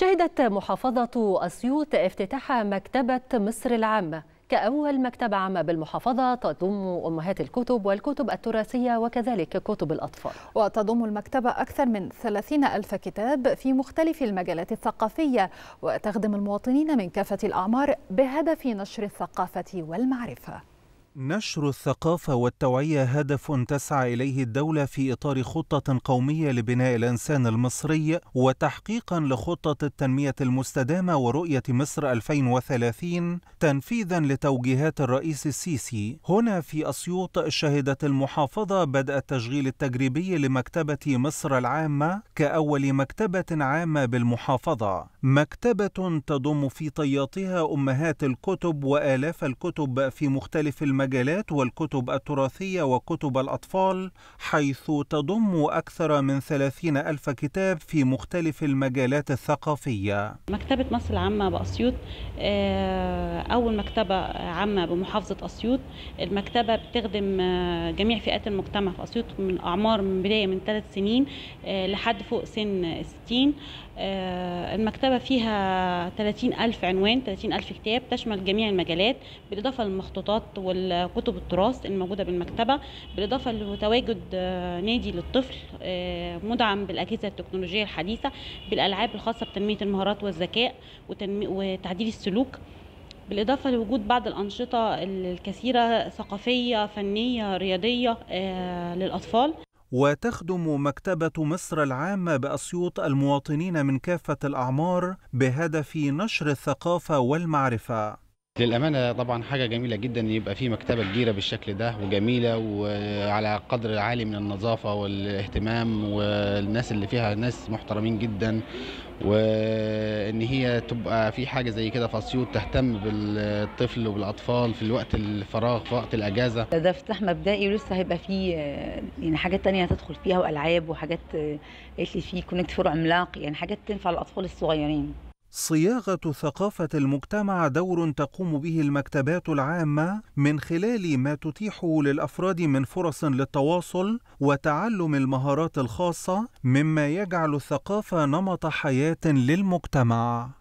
شهدت محافظة أسيوط افتتاح مكتبة مصر العامة كأول مكتبة عامة بالمحافظة تضم أمهات الكتب والكتب التراثية وكذلك كتب الأطفال وتضم المكتبة أكثر من 30 ألف كتاب في مختلف المجالات الثقافية وتخدم المواطنين من كافة الأعمار بهدف نشر الثقافة والمعرفة نشر الثقافة والتوعية هدف تسعى إليه الدولة في إطار خطة قومية لبناء الإنسان المصري وتحقيقا لخطة التنمية المستدامة ورؤية مصر 2030 تنفيذا لتوجيهات الرئيس السيسي. هنا في أسيوط شهدت المحافظة بدء التشغيل التجريبي لمكتبة مصر العامة كأول مكتبة عامة بالمحافظة. مكتبة تضم في طياتها أمهات الكتب وآلاف الكتب في مختلف المجالات المجلات والكتب التراثية وكتب الأطفال حيث تضم أكثر من ثلاثين ألف كتاب في مختلف المجالات الثقافية مكتبة مصر العامة بأسيوط آه، أول مكتبة عامة بمحافظة أسيوط المكتبة بتخدم آه، جميع فئات المجتمع في أسيوط من أعمار من بداية من ثلاث سنين آه، لحد فوق سن ستين المكتبة فيها 30 ألف عنوان 30 ألف كتاب تشمل جميع المجالات بالإضافة للمخطوطات وال كتب التراث الموجوده بالمكتبه بالاضافه لتواجد آه، نادي للطفل آه، مدعم بالاجهزه التكنولوجيه الحديثه بالالعاب الخاصه بتنميه المهارات والذكاء وتعديل السلوك بالإضافة لوجود بعض الأنشطة الكثيرة ثقافية فنية رياضية آه، للأطفال وتخدم مكتبة مصر العامة بأسيوط المواطنين من كافة الأعمار بهدف نشر الثقافة والمعرفة للأمانة طبعا حاجة جميلة جدا يبقى في مكتبة كبيرة بالشكل ده وجميلة وعلى قدر عالي من النظافة والاهتمام والناس اللي فيها ناس محترمين جدا وإن هي تبقى في حاجة زي كده فاسيوط تهتم بالطفل وبالأطفال في الوقت الفراغ في وقت الأجازة ده افتتاح مبدئي ولسه هيبقى فيه آه، يعني حاجات تانية هتدخل فيها وألعاب وحاجات آه، قالت لي فيه كونكت فور عملاق يعني حاجات تنفع الأطفال الصغيرين صياغة ثقافة المجتمع دور تقوم به المكتبات العامة من خلال ما تتيحه للأفراد من فرص للتواصل وتعلم المهارات الخاصة مما يجعل الثقافة نمط حياة للمجتمع